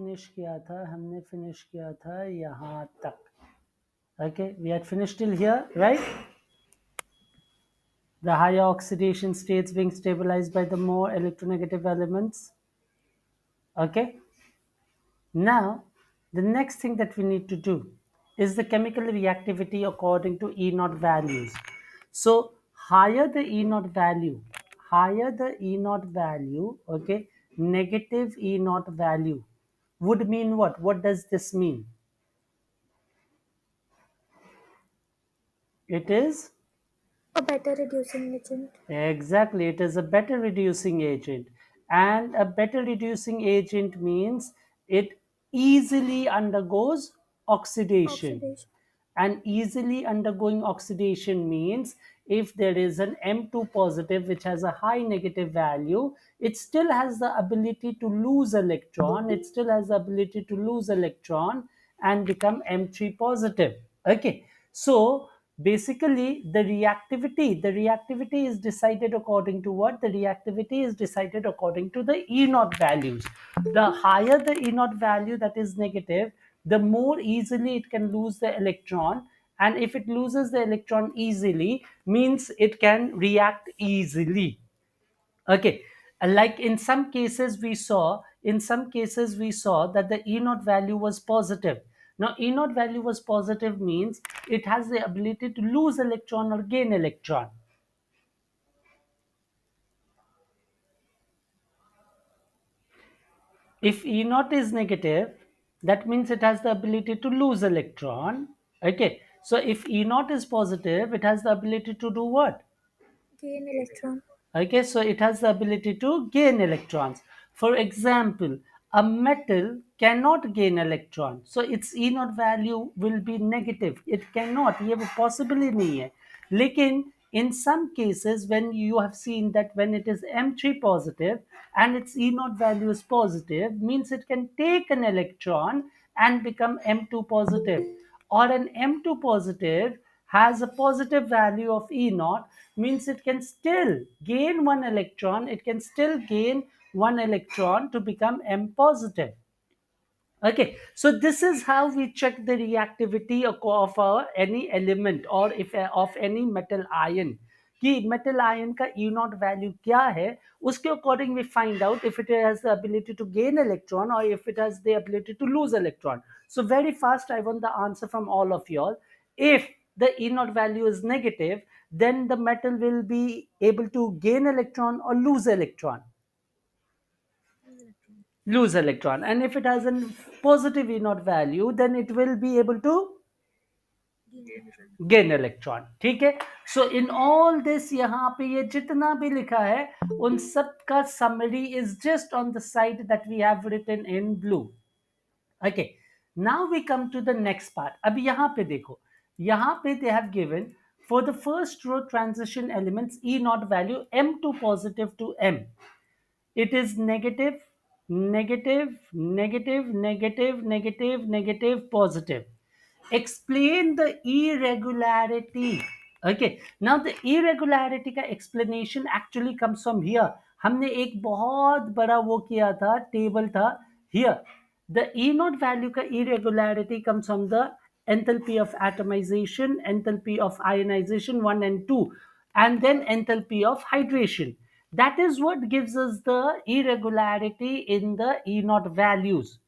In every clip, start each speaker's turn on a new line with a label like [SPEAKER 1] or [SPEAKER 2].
[SPEAKER 1] Finish किया था हमने finish किया था यहाँ तक okay we had finished till here right The higher oxidation states being stabilized by the more electronegative elements. Okay. Now, the next thing that we need to do is the chemical reactivity according to E naught values. So higher the E naught value, higher the E naught value, okay, negative E naught value, would mean what? What does this mean? It is a better reducing agent. Exactly, it is a better reducing agent. And a better reducing agent means it easily undergoes oxidation. oxidation and easily undergoing oxidation means if there is an M2 positive which has a high negative value, it still has the ability to lose electron. It still has the ability to lose electron and become M3 positive. Okay, so basically the reactivity, the reactivity is decided according to what? The reactivity is decided according to the E 0 values. The higher the E 0 value that is negative, the more easily it can lose the electron and if it loses the electron easily means it can react easily okay like in some cases we saw in some cases we saw that the e naught value was positive now e naught value was positive means it has the ability to lose electron or gain electron if e naught is negative that means it has the ability to lose electron okay so if e naught is positive it has the ability to do what gain electron okay so it has the ability to gain electrons for example a metal cannot gain electron so its e naught value will be negative it cannot ये possible ही नहीं है लेकिन in some cases when you have seen that when it is m3 positive and its e naught value is positive means it can take an electron and become m2 positive or an m2 positive has a positive value of e naught means it can still gain one electron it can still gain one electron to become m positive okay so this is how we check the reactivity of uh, any element or if of any metal ion The metal ion e naught value kya hai uske according we find out if it has the ability to gain electron or if it has the ability to lose electron so very fast i want the answer from all of you all if the e naught value is negative then the metal will be able to gain electron or lose electron Lose electron and if it has a positive e naught value then it will be able to gain electron ठीक so in all this यहाँ पे ये जितना भी लिखा है उन सब का summary is just on the side that we have written in blue okay now we come to the next part अब यहाँ पे देखो यहाँ पे they have given for the first row transition elements e naught value m to positive to m it is negative negative, negative, negative, negative, negative, positive. Explain the irregularity. Okay, now the irregularity का explanation actually comes from here. हमने एक बहुत बड़ा वो किया था table था here. The E not value का irregularity comes from the enthalpy of atomization, enthalpy of ionization 1 and 2, and then enthalpy of hydration. That is what gives us the irregularity in the E naught values.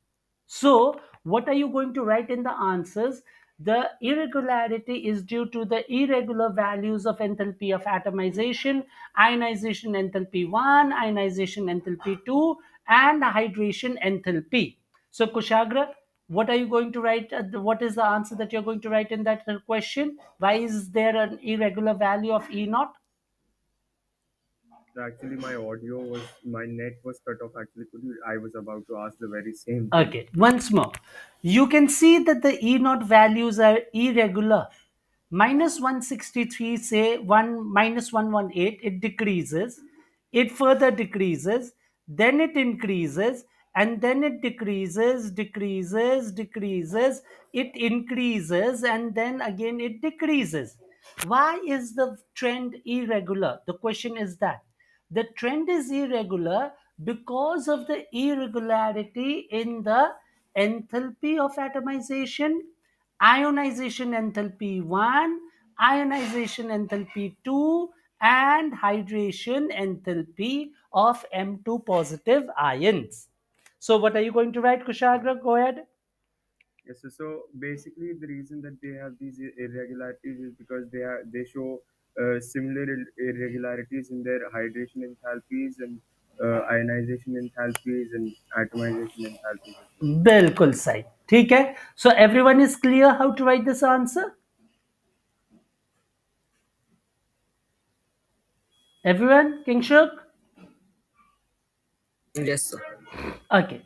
[SPEAKER 1] So what are you going to write in the answers? The irregularity is due to the irregular values of enthalpy of atomization, ionization enthalpy 1, ionization enthalpy 2, and hydration enthalpy. So Kushagra, what are you going to write? Uh, what is the answer that you're going to write in that question? Why is there an irregular value of E naught? actually my audio was my net was cut off actually could you, i was about to ask the very same thing. okay once more you can see that the e naught values are irregular minus 163 say 1 minus 118 it decreases it further decreases then it increases and then it decreases decreases decreases it increases and then again it decreases why is the trend irregular the question is that the trend is irregular because of the irregularity in the enthalpy of atomization, ionization enthalpy 1, ionization enthalpy 2, and hydration enthalpy of M2 positive ions. So what are you going to write, Kushagra? Go ahead. Yes, so, so basically the reason that they have these irregularities is because they are they show uh, similar irregularities in their hydration enthalpies and uh, ionization enthalpies and atomization enthalpies. बिल्कुल सही ठीक है so everyone is clear how to write this answer everyone kingshuk yes sir okay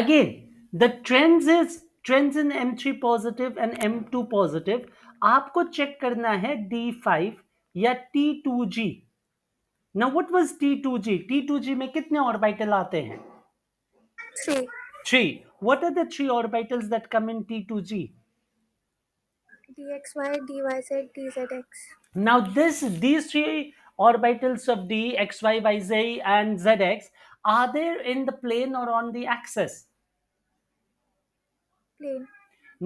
[SPEAKER 1] again the trends is trends in m3 positive and m2 positive आपको check करना है D5 या T2G. Now what was T2G? T2G में कितने orbital आते हैं three what are three three orbitals that come in T two G Now this, these three orbitals of d, x, y, y, z and z x are there in the plane or on the axis? Plane.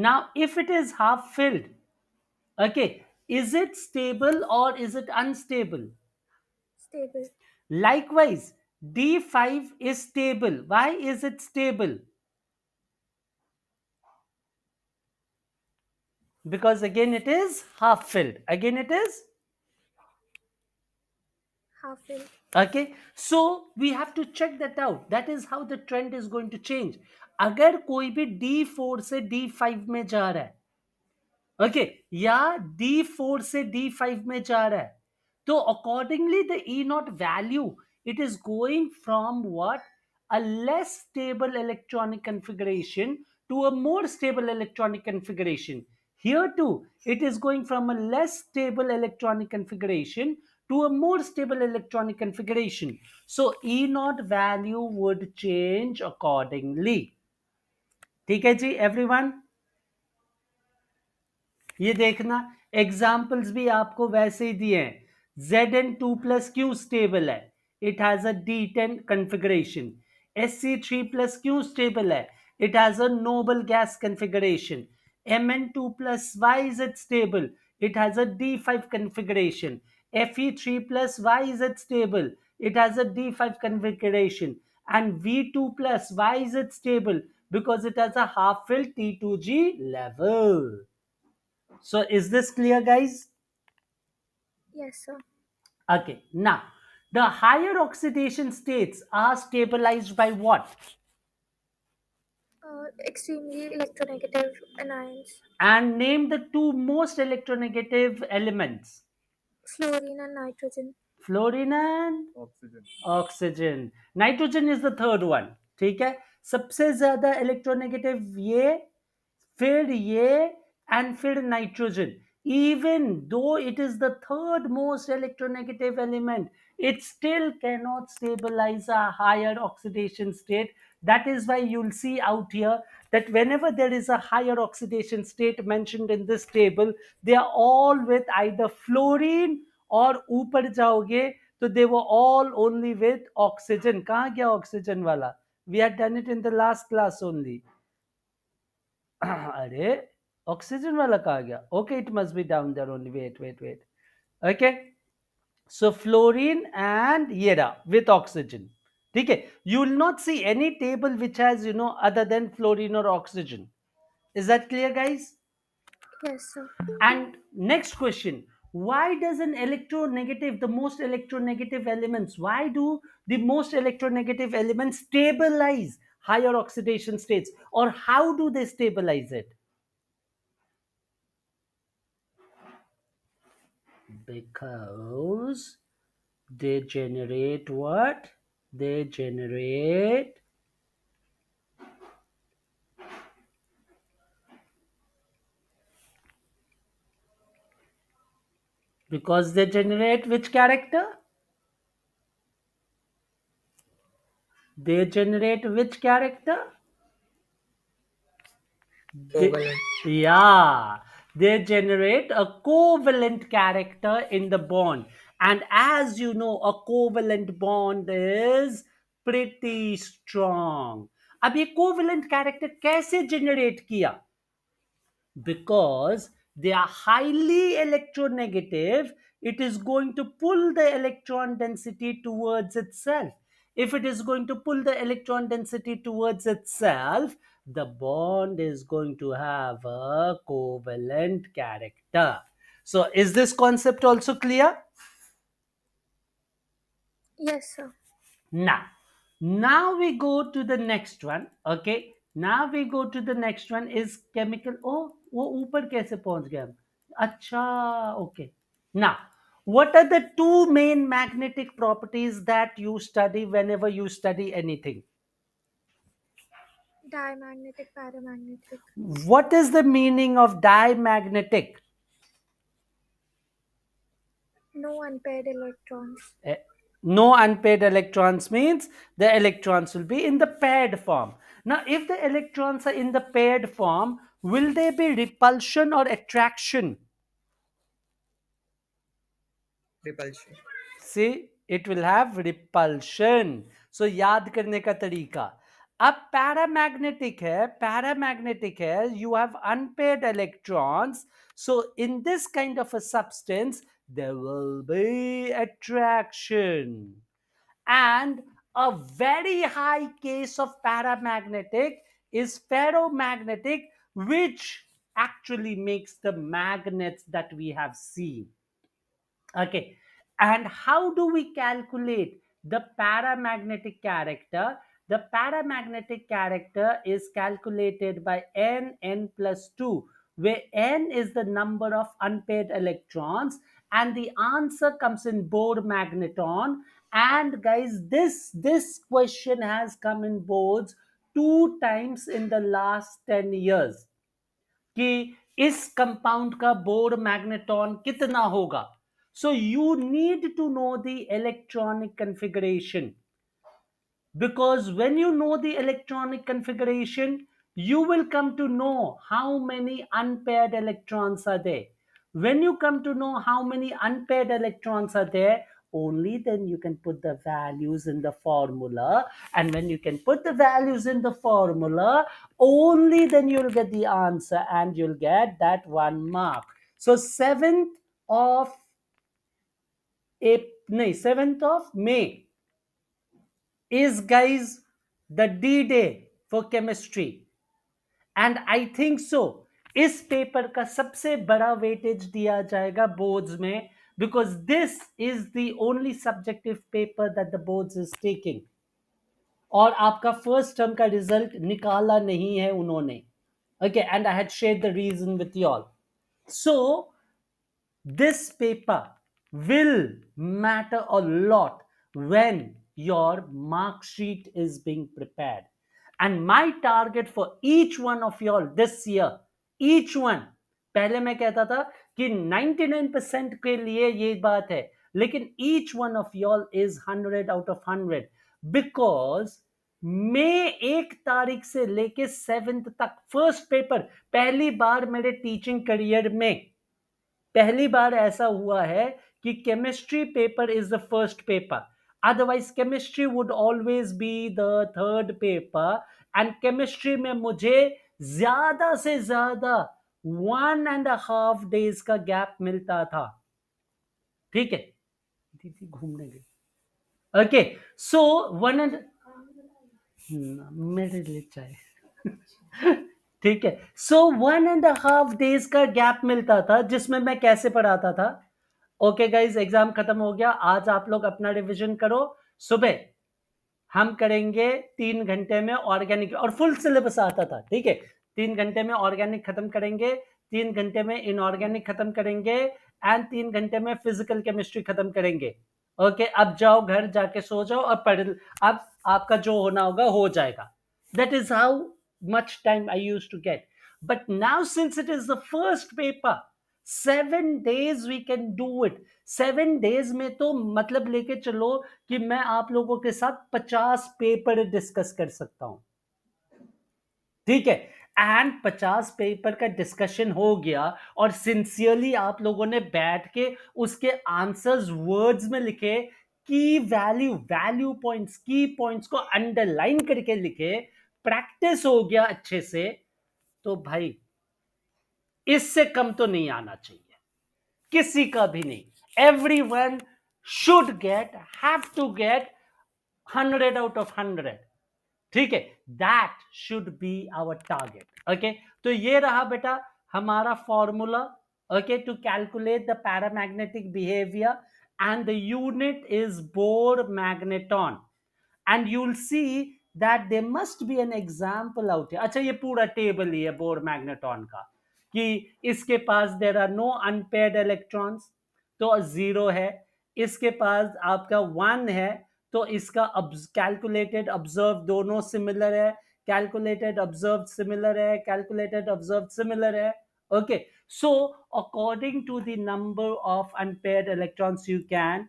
[SPEAKER 1] Now if it is half filled, Okay. Is it stable or is it unstable? Stable. Likewise, D5 is stable. Why is it stable? Because again it is half filled. Again it is? Half filled. Okay. So we have to check that out. That is how the trend is going to change. अगर कोई भी D4 से D5 में जा रहा है okay या D four से डी फाइव में जा रहा है तो accordingly the E not value it is going from what a less stable electronic configuration to a more stable electronic configuration here too it is going from a less stable electronic configuration to a more stable electronic configuration so E not value would change accordingly ठीक है जी every one ये देखना examples भी आपको वैसे ही दिए हैं जेड एन टू प्लस क्यू स्टेबल है it has a d ten configuration S C three plus क्यू स्टेबल है it has a noble gas configuration M N two plus why is it stable it has a d five configuration F E three plus why is it stable it has a d five configuration and V two plus why is it stable because it has a half fill T two G level So is this clear guys? Yes sir. Okay. Now the higher oxidation states are stabilized by what? Uh, extremely electronegative anions. And name the two most electronegative elements. Fluorine and nitrogen. Fluorine and oxygen. Oxygen. Nitrogen is the third one. ठीक है सबसे ज्यादा electronegative ये फिर ये and filled nitrogen even though it is the third most electronegative element it still cannot stabilize a higher oxidation state that is why you'll see out here that whenever there is a higher oxidation state mentioned in this table they are all with either fluorine or upar jaoge so they were all only with oxygen kahan gaya oxygen wala we had done it in the last class only oxygen वाला कहा गया okay it must be down there only wait wait wait okay so fluorine and येरा with oxygen ठीक है you will not see any table which has you know other than fluorine और oxygen is that clear guys Yes, sir. And next question. Why does an electronegative, the most electronegative elements, why do the most electronegative elements stabilize higher oxidation states or how do they stabilize it? because they generate what? They generate because they generate which character? They generate which character? They, yeah they generate a covalent character in the bond. And as you know, a covalent bond is pretty strong. Now, ये covalent character कैसे generate किया? Because they are highly electronegative, it is going to pull the electron density towards itself. If it is going to pull the electron density towards itself, the bond is going to have a covalent character. So is this concept also clear? Yes, sir. Now, now we go to the next one. Okay. Now we go to the next one is chemical. Oh, वो ऊपर कैसे पहुंच गए हम okay. now what are the two main magnetic properties that you study whenever you study anything Diamagnetic, paramagnetic. What is the meaning of diamagnetic? No unpaired electrons. Eh, no unpaired electrons means the electrons will be in the paired form. Now, if the electrons are in the paired form, will there be repulsion or attraction? Repulsion. See, it will have repulsion. So, yad करने ka तरीका a paramagnetic paramagnetic eh, paramagnetic paramagnetic eh, you have unpaired electrons, so in this kind of a substance there will be attraction and a very high case of paramagnetic is ferromagnetic which actually makes the magnets that we have seen okay and how do we calculate the paramagnetic character the paramagnetic character is calculated by n, n plus 2, where n is the number of unpaired electrons and the answer comes in Bohr magneton. And guys, this, this question has come in boards two times in the last 10 years. कि is compound का Bohr magneton कितना होगा So you need to know the electronic configuration because when you know the electronic configuration, you will come to know how many unpaired electrons are there. When you come to know how many unpaired electrons are there, only then you can put the values in the formula. And when you can put the values in the formula, only then you'll get the answer and you'll get that one mark. So 7th of April, no, 7th of May is, guys, the D Day for chemistry. And I think so. इस paper का सबसे बड़ा weightage दिया जाएगा boards में because this is the only subjective paper that the boards is taking और आपका first term का रिजल्ट निकाला नहीं है उन्होंने okay and I had share the reason with you all so this paper will matter a lot when your mark sheet is being prepared. And my target for each one of y'all this year, each one, पहले मैं कहता था कि 99% के लिए ये बात है लेकिन each one of y'all is 100 out of 100 because मई एक तारीख से लेके सेवेंथ तक फर्स्ट पेपर पहली बार मेरे टीचिंग करियर में पहली बार ऐसा हुआ है कि chemistry paper is the first paper otherwise chemistry would always be the third paper and chemistry में मुझे ज्यादा से ज्यादा वन एंड हाफ डेज का गैप मिलता था ठीक है दीदी घूमने गई ओके सो वन एंड मेरे लिए चाहिए ठीक है so one and half days का गैप मिलता था जिसमें मैं कैसे पढ़ाता था ओके गाइज एग्जाम खत्म हो गया आज आप लोग अपना रिविजन करो सुबह हम करेंगे तीन घंटे में ऑर्गेनिक और फुल सिलेबस आता था ठीक है तीन घंटे में ऑर्गेनिक खत्म करेंगे तीन घंटे में इनऑर्गेनिक खत्म करेंगे एंड तीन घंटे में फिजिकल केमिस्ट्री खत्म करेंगे ओके okay, अब जाओ घर जाके सो जाओ और पढ़ अब आपका जो होना होगा हो जाएगा that is how much time I use to get but now since it is the first paper seven days we can do it seven days में तो मतलब लेके चलो कि मैं आप लोगों के साथ पचास पेपर डिस्कस कर सकता हूं ठीक है एंड पचास पेपर का डिस्कशन हो गया और सिंसियरली आप लोगों ने बैठ के उसके आंसर्स वर्ड्स में लिखे की वैल्यू वैल्यू पॉइंट्स की पॉइंट्स को अंडरलाइन करके लिखे प्रैक्टिस हो गया अच्छे से तो भाई इससे कम तो नहीं आना चाहिए किसी का भी नहीं everyone should get have to get hundred out of hundred ठीक है that should be our target okay तो ये रहा बेटा हमारा formula okay to calculate the paramagnetic behaviour and the unit is Bohr magneton and you'll see that they must be an example out अच्छा ये पूरा टेबल ही है बोर मैग्नेटॉन का कि इसके पास there are no unpaired electrons तो zero है इसके पास आपका वन है तो इसका कैलकुलेटेड ऑब्जर्व दोनों सिमिलर है कैलकुलेटेड ऑब्जर्व सिमिलर है कैलकुलेटेड ऑब्जर्व सिमिलर है okay so according to the number of unpaired electrons you can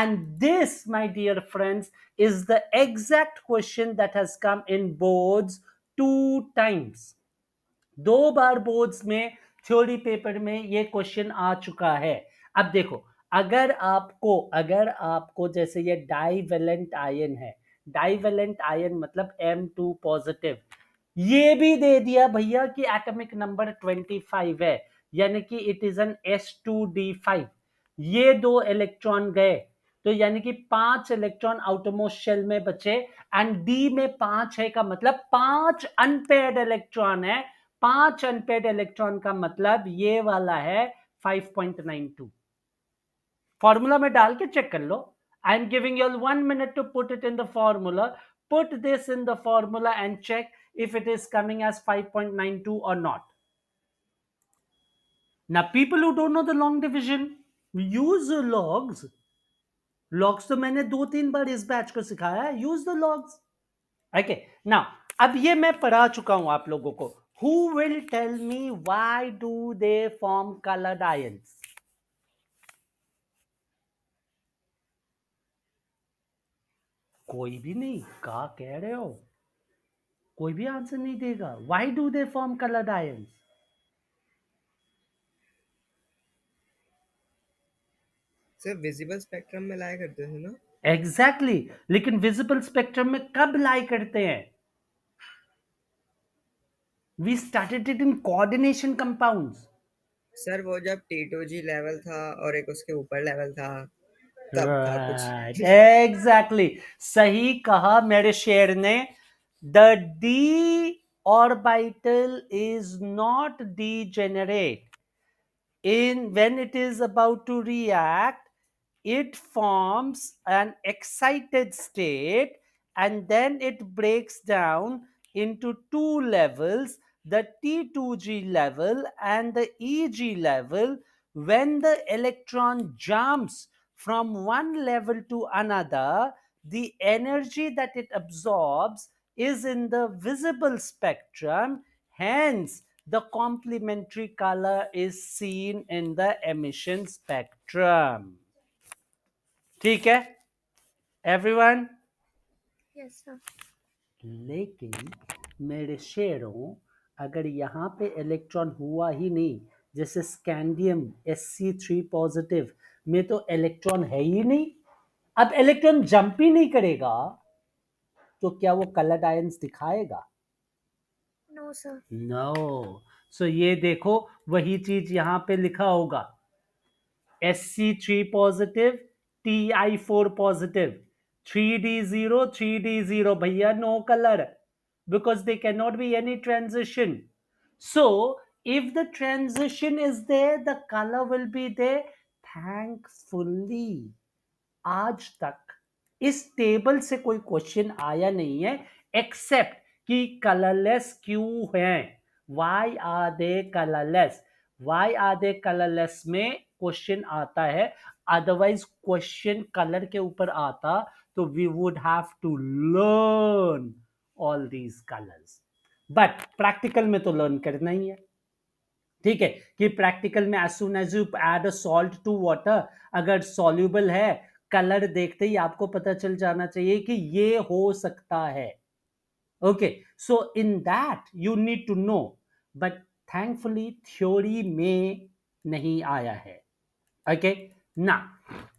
[SPEAKER 1] and this my dear friends is the exact question that has come in boards two times दो बार boards में theory paper में ये question आ चुका है अब देखो अगर आपको अगर आपको जैसे ये डाइवेलेंट आयन है डाइवेलेंट आयन मतलब एम टू पॉजिटिव ये भी दे दिया भैया कि एटमिक नंबर ट्वेंटी फाइव है यानी कि it is N S two d five ये दो इलेक्ट्रॉन गए तो यानी कि पांच इलेक्ट्रॉन आउटमोशल शेल में बचे एंड डी में पांच है का मतलब पांच अनपेड इलेक्ट्रॉन है पांच अनपेड इलेक्ट्रॉन का मतलब ये वाला है 5.92 फॉर्मूला में डाल के चेक कर लो I am giving your one minute to put it in the formula put this in the formula and check if it is coming as 5.92 or not. Now, people who don't know the long division, use the logs तो मैंने दो तीन बार इस batch को सिखाया use the logs okay ना अब ये मैं पढ़ा चुका हूं आप लोगों को who will tell me why do they form colored ions? कोई भी नहीं कहा कह रहे हो कोई भी आंसर नहीं देगा why do they form colour ions sir visible spectrum में लाया करते हैं ना एग्जैक्टली exactly. लेकिन विजिबल स्पेक्ट्रम में कब लाई करते हैं we started it in coordination compounds sir वो जब टी लेवल था और एक उसके ऊपर लेवल था एग्जैक्टली right. exactly. सही कहा मेरे शेर ने the d orbital is not degenerate in when it is about to react forms an excited state and then it breaks down into two levels the T2G level and the EG level when the electron jumps from one level to another, the energy that it absorbs is in the visible spectrum. Hence, the complementary color is seen in the emission spectrum. ठीक है Everyone? Yes, sir लेकिन मेरे शेरों अगर यहाँ पे electron हुआ ही नहीं जैसे scandium S C three positive में तो इलेक्ट्रॉन है ही नहीं अब इलेक्ट्रॉन जंप ही नहीं करेगा तो क्या वो कलर्ड आयंस दिखाएगा नो सर नो सो ये देखो वही चीज यहाँ पे लिखा होगा S C three positive T I four positive three d zero three d zero भैया no colour because there cannot be any transition. So if the transition is there, the color will be there. Thankfully, आज तक इस table से कोई question आया नहीं है accept कि कलरलेस क्यों हैं why are they colourless why are they colourless में क्वेश्चन आता है अदरवाइज क्वेश्चन कलर के ऊपर आता तो we would have to learn all these colours but practical में तो लर्न करना ही है ठीक है कि प्रैक्टिकल में as soon as you add a salt to water अगर सॉल्यूबल है कलर देखते ही आपको पता चल जाना चाहिए कि ये हो सकता है okay so in that you need to know but thankfully theory में नहीं आया है ओके ना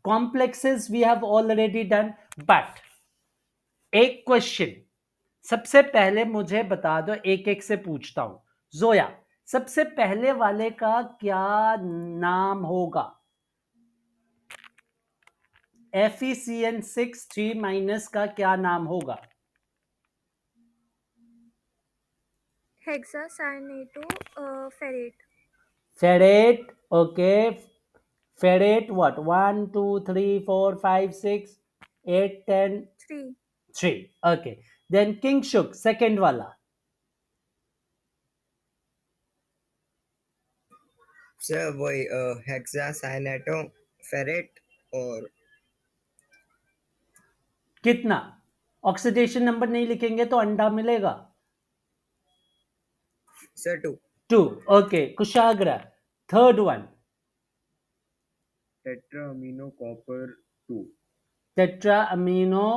[SPEAKER 1] complexes we have already done but एक क्वेश्चन सबसे पहले मुझे बता दो एक एक से पूछता हूँ जोया सबसे पहले वाले का क्या नाम होगा F E C N six three minus का क्या नाम होगा ferrate ferrate okay ferrate what one two three four five six eight ten three three okay then Kinshuk second वाला सर वही हेक्सा साइनेटो फेरेट और कितना ऑक्सीडेशन नंबर नहीं लिखेंगे तो अंडा मिलेगा sir two two okay Kushagra third one tetra amino copper two tetra amino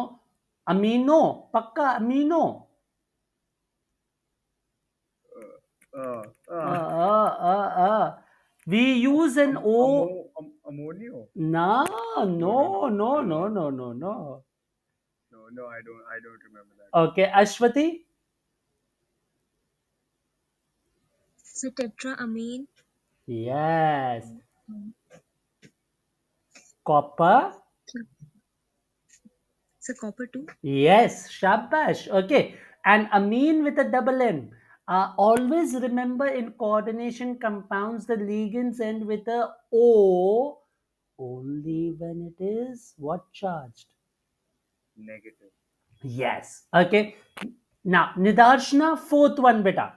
[SPEAKER 1] Amino, amino. Amino पक्का amino we use an o ammonio no no no no no no no no no i don't i don't remember that okay ashwati so tetraamine yes mm-hmm. copper It's a copper too? Yes, shabash. Okay. And amine with a double M. Uh, always remember in coordination compounds, the ligands end with a O only when it is what charged? Negative. Yes. Okay. Now, Nidarshna, fourth one, beta.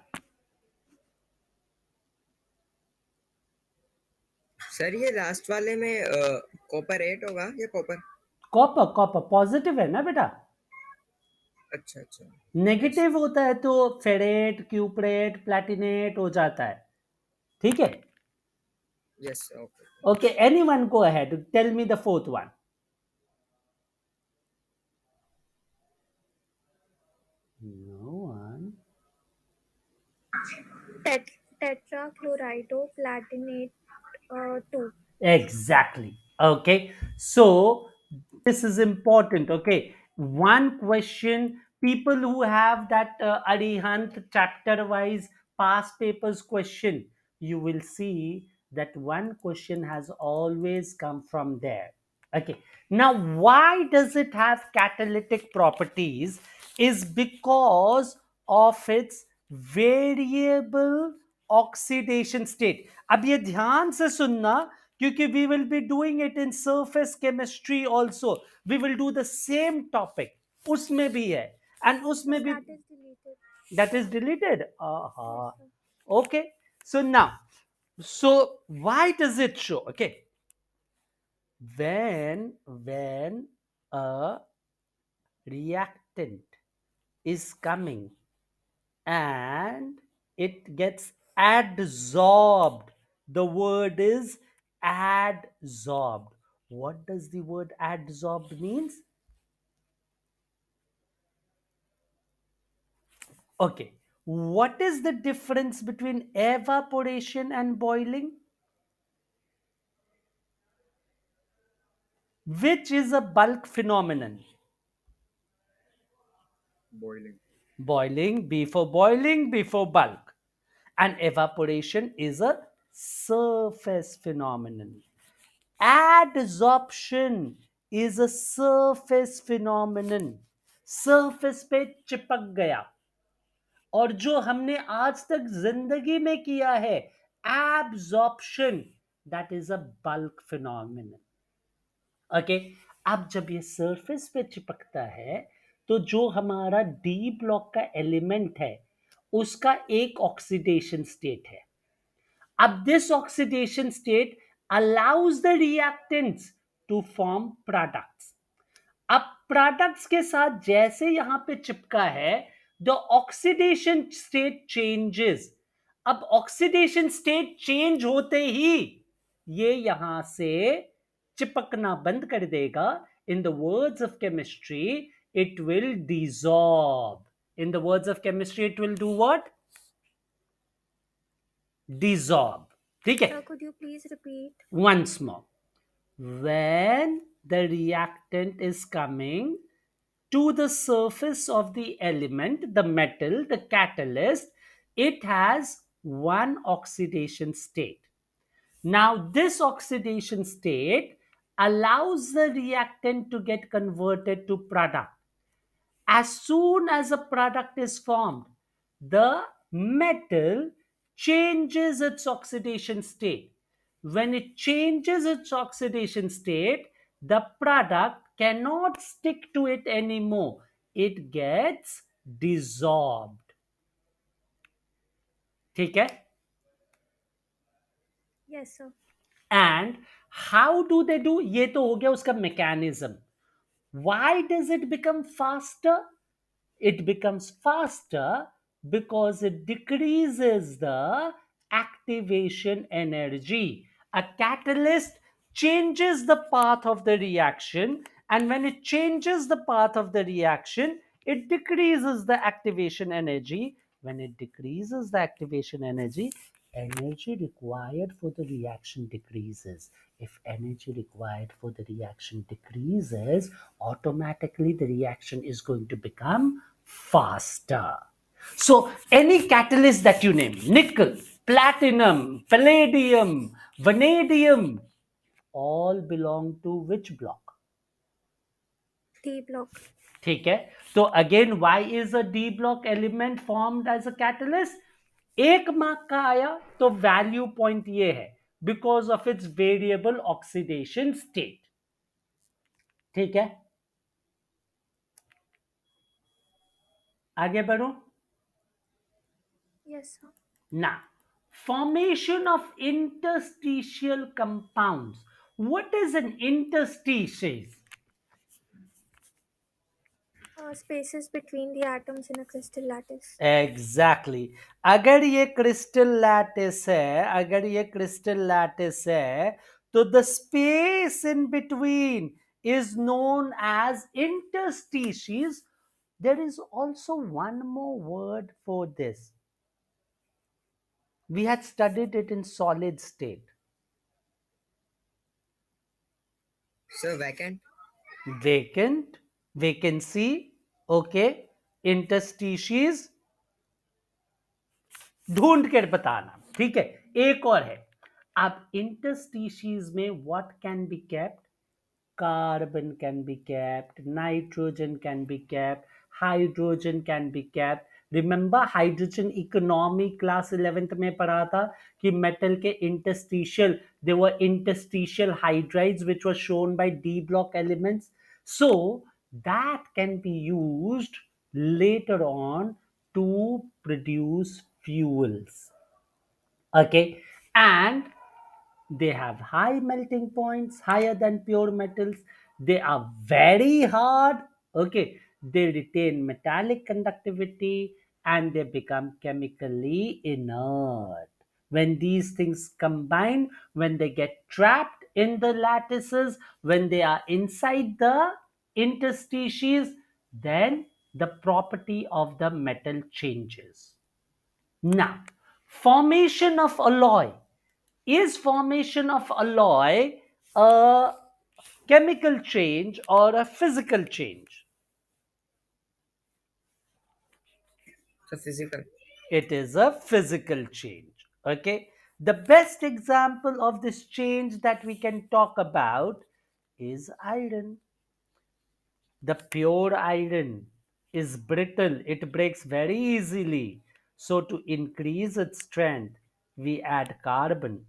[SPEAKER 1] Sir ये last वाले में copper eight होगा या copper copper copper positive है ना बेटा अच्छा अच्छा नेगेटिव होता है तो फेरेट क्यूपरेट प्लेटिनेट हो जाता है ठीक है yes okay okay anyone go ahead tell me the fourth one tetrachlorido uh, two exactly okay so This is important, okay? One question, people who have that uh, Arihant chapter-wise past papers question, you will see that one question has always come from there. Okay, now why does it have catalytic properties is because of its variable oxidation state. अब ये ध्यान से सुनना क्योंकि we will be doing it in surface chemistry also we will do the same topic उसमें भी है and उसमें भी that is deleted okay so now so why does it show okay when when a reactant is coming and it gets adsorbed the word is adsorbed what does the word adsorbed means okay what is the difference between evaporation and boiling which is a bulk phenomenon boiling boiling before boiling before bulk and evaporation is a surface phenomenon. Adsorption is a surface phenomenon. Surface पे चिपक गया और जो हमने आज तक जिंदगी में किया है absorption that is a bulk phenomenon okay अब जब ये सर्फेस पे चिपकता है तो जो हमारा डी ब्लॉक का एलिमेंट है उसका एक ऑक्सीडेशन स्टेट है अब this oxidation state allows the reactants to form products अब प्रोडक्ट्स के साथ जैसे यहां पे चिपका है द ऑक्सीडेशन स्टेट चेंजेस अब ऑक्सीडेशन स्टेट चेंज होते ही ये यहां से चिपकना बंद कर देगा in the words of chemistry it will dissolve in the words of chemistry it will do what dissolve ठीक है once more when the reactant is coming to the surface of the element, the metal, the catalyst, it has one oxidation state. Now, this oxidation state allows the reactant to get converted to product. As soon as a product is formed, the metal changes its oxidation state. When it changes its oxidation state, the product cannot stick to it anymore. It gets dissolved. ठीक है yes, sir. and how do they do ये तो हो गया उसका mechanism why does it become faster it becomes faster because it decreases the activation energy. A catalyst changes the path of the reaction and when it changes the path of the reaction, it decreases the activation energy. When it decreases the activation energy, energy required for the reaction decreases. If energy required for the reaction decreases, automatically the reaction is going to become faster. So any catalyst that you name, nickel, platinum, palladium, vanadium, all belong to which block? D block. ठीक है तो again why is a d block element formed as a catalyst एक mark का आया तो value point ये है because of its variable oxidation state ठीक है आगे बढ़ो Yes, sir. Now, formation of interstitial compounds. What is an interstices? Uh, spaces between the atoms in a crystal lattice. Exactly. अगर ये crystal lattice है अगर ये crystal lattice है तो the space in between is known as interstices. There is also one more word for this. we had studied it in solid state so vacant vacant vacancy okay interstices ढूंढ कर बताना ठीक है एक और है आप इंटरस्टीशीज में what can be kept carbon can be kept nitrogen can be kept hydrogen can be kept remember hydrogen economy class eleventh में पढ़ा था कि मेटल के इंटस्टिशियल देवर interstitial hydride which was shown by d block elements so that can be use later on to produce fuels okay and they have high melting point higher than pure metals they are very hard okay they retain metallic conductivity and they become chemically inert. When these things combine, when they get trapped in the lattices, when they are inside the interstices, then the property of the metal changes. Now, formation of alloy. Is formation of alloy a chemical change or a physical change? physical. It is a physical change. Okay. The best example of this change that we can talk about is iron. The pure iron is brittle. It breaks very easily. So to increase its strength, we add carbon.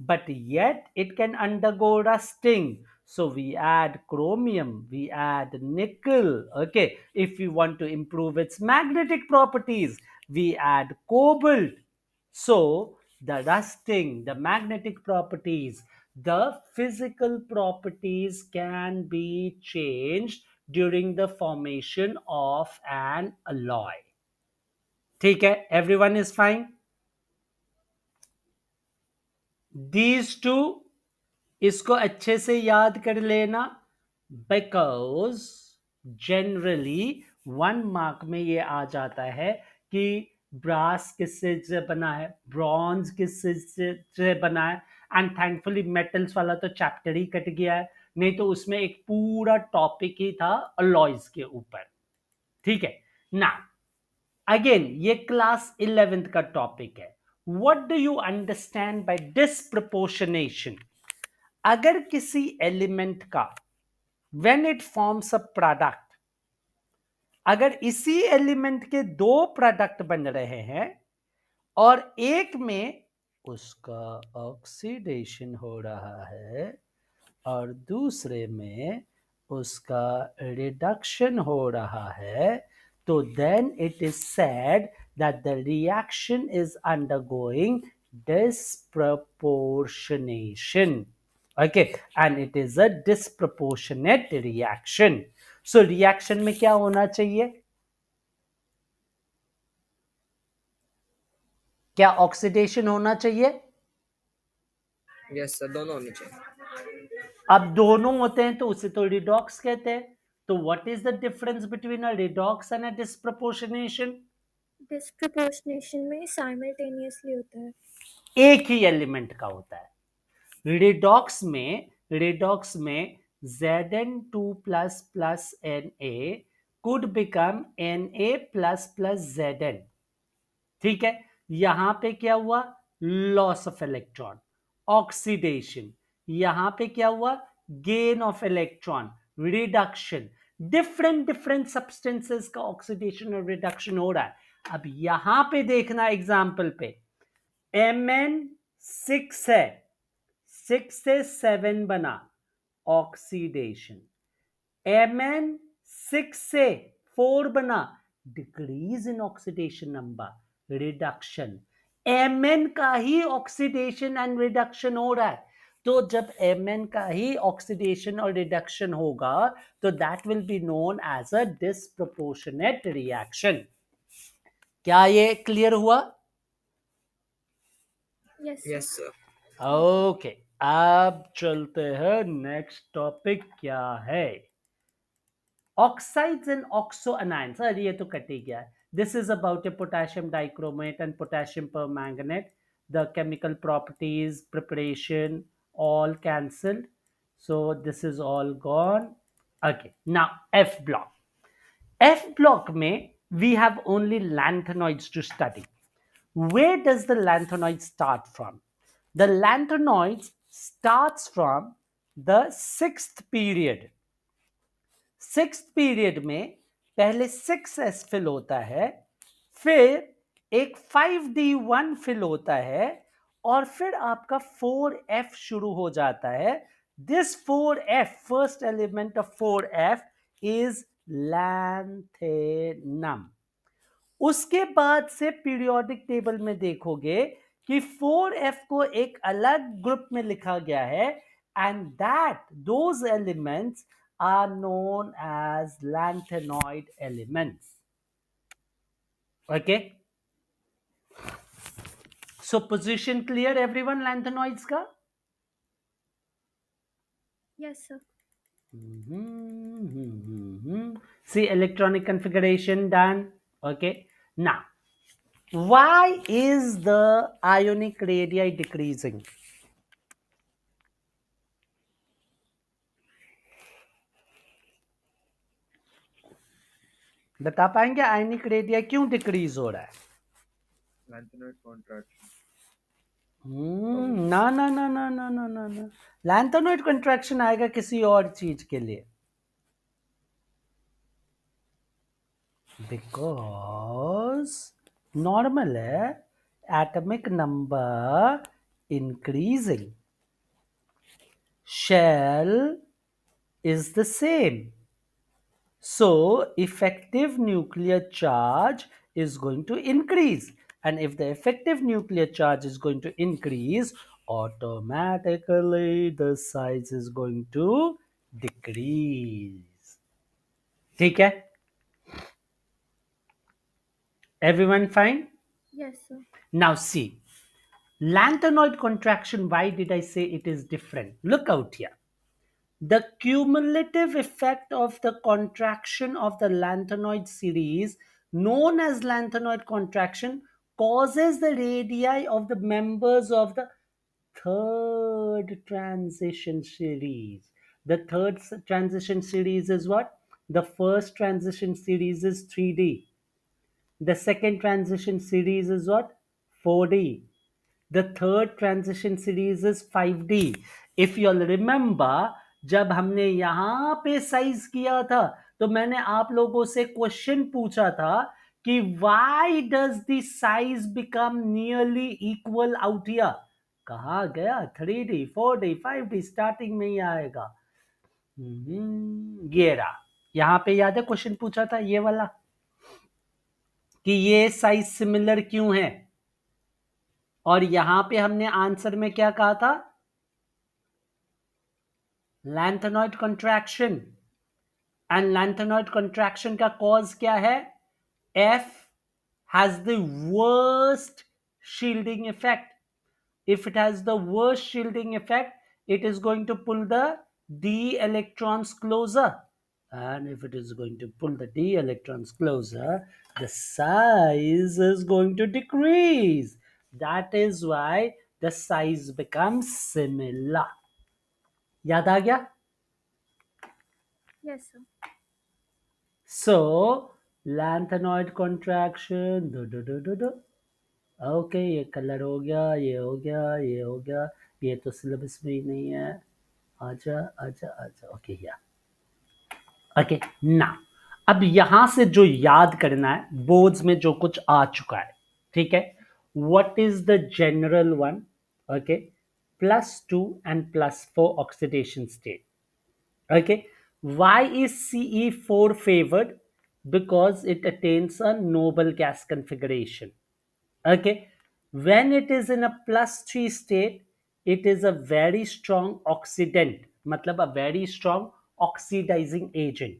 [SPEAKER 1] But yet it can undergo rusting. So we add chromium, we add nickel. Okay, if we want to improve its magnetic properties, we add cobalt. So the rusting, the magnetic properties, the physical properties can be changed during the formation of an alloy. Take care, everyone is fine. These two इसको अच्छे से याद कर लेना because generally one mark में ये आ जाता है कि ब्रास किस से बना है ब्रॉन्ज किससे से बना है एंड थैंकफुली मेटल्स वाला तो चैप्टर ही कट गया है नहीं तो उसमें एक पूरा टॉपिक ही था अलॉयज के ऊपर ठीक है ना अगेन ये क्लास इलेवेंथ का टॉपिक है what do you understand by disproportionation अगर किसी एलिमेंट का when it forms a product अगर इसी एलिमेंट के दो प्रोडक्ट बन रहे हैं और एक में उसका ऑक्सीडेशन हो रहा है और दूसरे में उसका रिडक्शन हो रहा है तो then it is said that the reaction is is undergoing disproportionation okay and it is a disproportionate reaction so reaction में क्या होना चाहिए क्या ऑक्सीडेशन होना चाहिए यस yes, सर दोनों होने चाहिए अब दोनों होते हैं तो उसे तो रिडॉक्स कहते हैं तो what is the difference between a redox and a disproportionation disproportionation में साइमल्टेनियसली होता है एक ही एलिमेंट का होता है रिडॉक्स में रिडॉक्स में Z N two plus plus N A could become N A plus plus Z N ठीक है यहां पे क्या हुआ लॉस ऑफ इलेक्ट्रॉन ऑक्सीडेशन यहां पे क्या हुआ gain of electron reduction different different substances का ऑक्सीडेशन और रिडक्शन हो रहा है अब यहां पे देखना एग्जाम्पल पे एम एन सिक्स है सिक्स से सेवन बना ऑक्सीडेशन एम एन सिक्स से फोर बना decrease in oxidation number reduction M N का ही ऑक्सीडेशन एंड रिडक्शन हो रहा है तो जब एम एन का ही ऑक्सीडेशन और रिडक्शन होगा तो that will be known as a disproportionate reaction क्या ये क्लियर हुआ यस सर ओके okay. अब चलते हैं नेक्स्ट टॉपिक क्या है ऑक्साइड्स एंड ऑक्सो अनाइन अरे ये तो कट ही गया है this is about a potassium dichromate and potassium permanganate the chemical properties preparation all so this is all gone okay now f block f block may we have only lanthanoids to study where does the lanthanoids start from the lanthanoids starts from the six period six period में पहले six S fill होता है फिर एक five D one fill होता है और फिर आपका फोर एफ शुरू हो जाता है this four F first element of four F is lanthanum उसके बाद से पीरियोडिक टेबल में देखोगे कि 4f को एक अलग ग्रुप में लिखा गया है and that those elements are known as lanthanoid elements okay so position clear everyone lanthanoids का yes sir C electronic configuration done okay now why is the ionic radii decreasing? बता पाएंगे आयनिक रेडिया क्यों decrease हो रहा है हम्म, ना ना ना ना ना ना ना ना लैंथोनोइड कंट्रैक्शन आएगा किसी और चीज के लिए because normal atomic number increasing shell is the same so effective nuclear charge is going to increase and if the effective nuclear charge is going to increase automatically the size is going to decrease Take है Everyone fine? Yes, sir. Now see, lanthanoid contraction, why did I say it is different? Look out here. The cumulative effect of the contraction of the lanthanoid series, known as lanthanoid contraction, causes the radii of the members of the third transition series. The third transition series is what? The first transition series is 3D. The second transition series is what? 4D. The third transition series is 5D. If you all remember, जब हमने यहां पे size किया था तो मैंने आप लोगों से क्वेश्चन पूछा था कि why does the size become nearly equal out here कहा गया three D four D five D starting में ही आएगा हम्म, ये रहा यहां पे याद है क्वेश्चन पूछा था ये वाला कि ये साइज सिमिलर क्यों है और यहां पे हमने आंसर में क्या कहा था lanthanoid contraction and lanthanoid contraction का कॉज क्या है F has the worst shielding effect if it has the worst shielding effect it is going to pull the D electrons closer and if it is going to pull the d electrons closer the size is going to decrease that is why the size becomes similar yaad aa yes sir so lanthanoid contraction do do do do do Okay, ye color हो गया ये हो गया Ye हो गया ये तो syllabus में ही नहीं है आजा आजा आजा ओके ओके ना अब यहां से जो याद करना है बोर्ड्स में जो कुछ आ चुका है ठीक है what is the general one okay plus two and plus four oxidation state okay why is C E four favoured because it attains a noble gas configuration okay when it is in a plus three state it is a very strong oxidant मतलब a very strong oxidizing agent.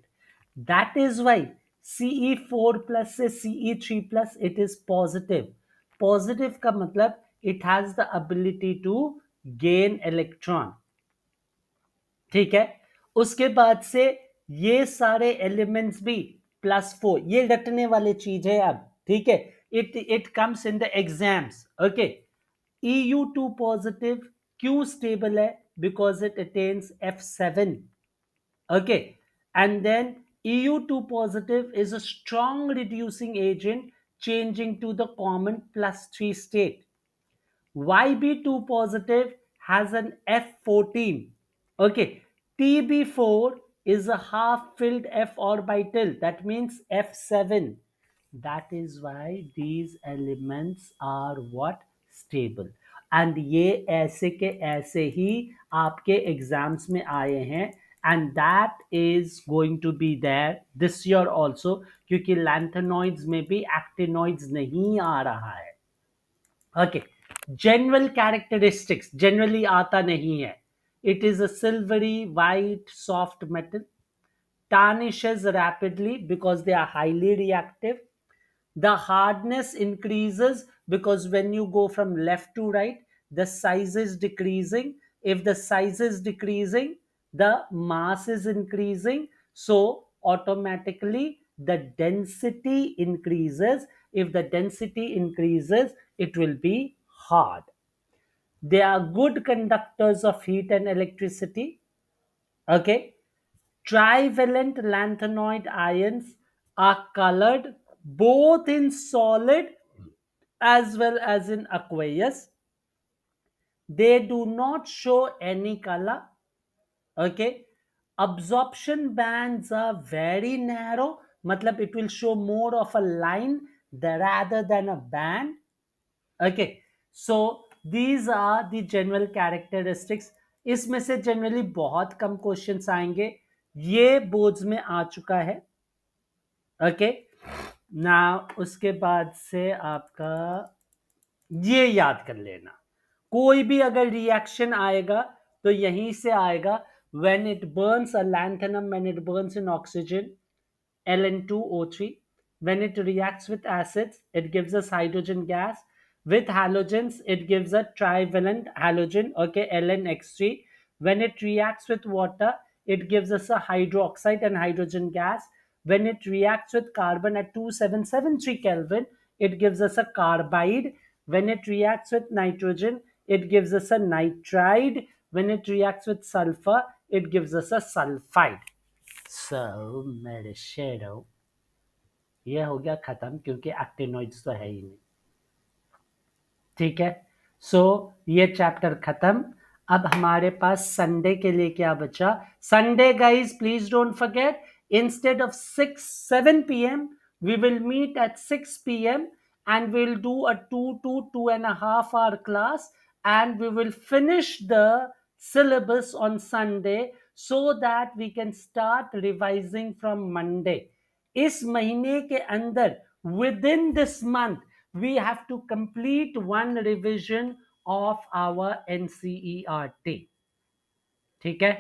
[SPEAKER 1] That is why Ce4 plus से Ce3 plus it is positive. Positive का मतलब it has the ability to gain electron. ठीक है उसके बाद से ये सारे elements भी plus 4 ये रटने वाली चीज है अब ठीक है it it comes in the exams okay eu2 positive q stable hai because it attains f7 okay and then eu2 positive is a strong reducing agent changing to the common plus 3 state yb2 positive has an f14 okay tb4 is a half filled f orbital that means f7 that is why these elements are what stable and ये ऐसे के ऐसे ही आपके exams में आए हैं and that is going to be there this year also because lanthanoids में actinoids नहीं आ okay general characteristics generally आता नहीं it is a silvery white soft metal tarnishes rapidly because they are highly reactive the hardness increases because when you go from left to right the size is decreasing if the size is decreasing the mass is increasing so automatically the density increases if the density increases it will be hard they are good conductors of heat and electricity okay trivalent lanthanoid ions are colored both in solid as well as in aqueous they do not show any color okay absorption bands are very narrow matlab it will show more of a line rather than a band okay so these are the general characteristics इसमें से generally बहुत कम questions आएंगे ये boards में आ चुका है okay okay? ना उसके बाद से आपका ये याद कर लेना कोई भी अगर रिएक्शन आएगा तो यहीं से आएगा when it burns a lanthanum, when it burns in oxygen, Ln2O3, when it reacts with acids, it gives us hydrogen gas. With halogens, it gives a trivalent halogen, okay, LnX3. When it reacts with water, it gives us a hydroxide and hydrogen gas. When it reacts with carbon at 2773 Kelvin, it gives us a carbide. When it reacts with nitrogen, it gives us a nitride. When it reacts with sulfur, it gives us a sulfide. So मेरे shadow ये हो गया ख़त्म क्योंकि actinoids तो है ही नहीं ठीक है सो so, ये चैप्टर ख़त्म अब हमारे पास संडे के लिए क्या बचा Sunday guys please don't forget instead of six seven P M we will meet at six P M and we'll do a two to two and a half hour class and we will finish the syllabus on Sunday so that we can start revising from Monday. Is Mahine ke andar, within this month, we have to complete one revision of our NCERT. Okay?